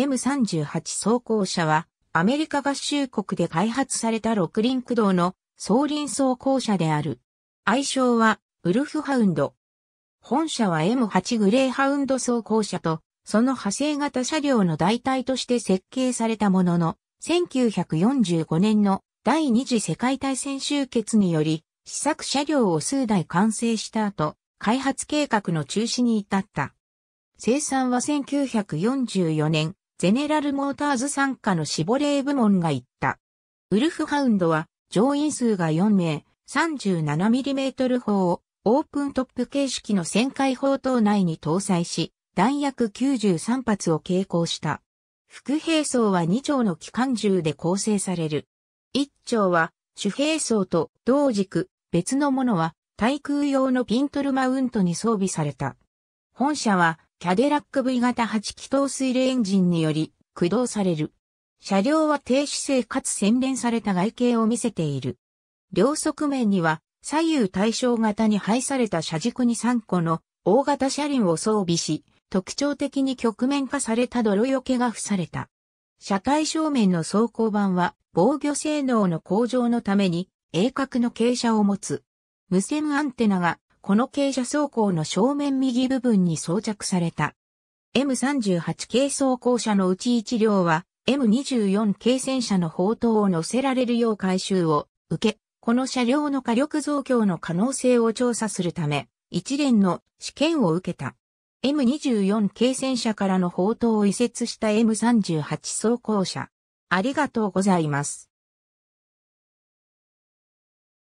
M38 装甲車は、アメリカ合衆国で開発された六輪駆動の総輪装甲車である。愛称は、ウルフハウンド。本社は M8 グレーハウンド装甲車と、その派生型車両の代替として設計されたものの、1945年の第二次世界大戦終結により、試作車両を数台完成した後、開発計画の中止に至った。生産は1944年、ゼネラルモーターズ参加のシボレー部門が言った。ウルフハウンドは乗員数が4名、37mm 砲をオープントップ形式の旋回砲塔内に搭載し、弾薬93発を携行した。副兵装は2丁の機関銃で構成される。1丁は主兵装と同軸、別のものは対空用のピントルマウントに装備された。本社はキャデラック V 型8気筒水冷エンジンにより駆動される。車両は低姿勢かつ洗練された外形を見せている。両側面には左右対称型に配された車軸に3個の大型車輪を装備し、特徴的に局面化された泥除けが付された。車体正面の走行板は防御性能の向上のために鋭角の傾斜を持つ。無線アンテナがこの傾斜走行の正面右部分に装着された。M38 系装甲車のうち1両は M24 系戦車の砲塔を乗せられるよう改修を受け、この車両の火力増強の可能性を調査するため、一連の試験を受けた。M24 系戦車からの砲塔を移設した M38 装甲車。ありがとうございます。